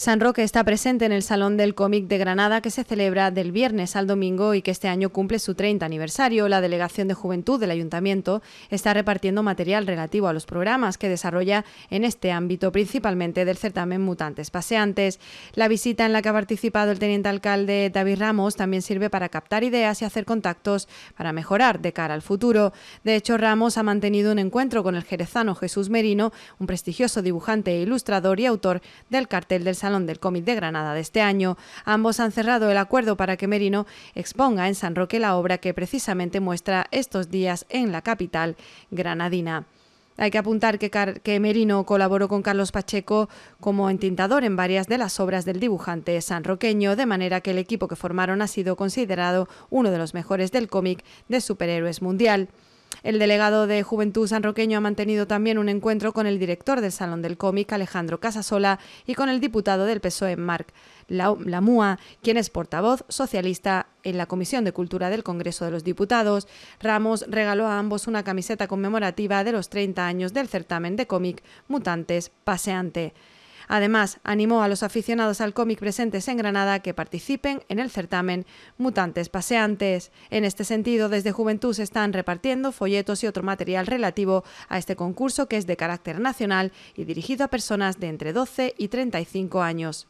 San Roque está presente en el Salón del Cómic de Granada que se celebra del viernes al domingo y que este año cumple su 30 aniversario. La Delegación de Juventud del Ayuntamiento está repartiendo material relativo a los programas que desarrolla en este ámbito, principalmente del certamen Mutantes Paseantes. La visita en la que ha participado el teniente alcalde David Ramos también sirve para captar ideas y hacer contactos para mejorar de cara al futuro. De hecho, Ramos ha mantenido un encuentro con el jerezano Jesús Merino, un prestigioso dibujante e ilustrador y autor del cartel del del Cómic de Granada de este año. Ambos han cerrado el acuerdo para que Merino exponga en San Roque la obra que precisamente muestra estos días en la capital granadina. Hay que apuntar que, que, Merino colaboró con Carlos Pacheco como entintador en varias de las obras del dibujante sanroqueño, de manera que el equipo que formaron ha sido considerado uno de los mejores del cómic de superhéroes mundial. El delegado de Juventud Sanroqueño ha mantenido también un encuentro con el director del Salón del Cómic, Alejandro Casasola, y con el diputado del PSOE, Marc Lamua, quien es portavoz socialista en la Comisión de Cultura del Congreso de los Diputados. Ramos regaló a ambos una camiseta conmemorativa de los 30 años del certamen de cómic Mutantes Paseante. Además, animó a los aficionados al cómic presentes en Granada que participen en el certamen Mutantes Paseantes. En este sentido, desde Juventud se están repartiendo folletos y otro material relativo a este concurso que es de carácter nacional y dirigido a personas de entre 12 y 35 años.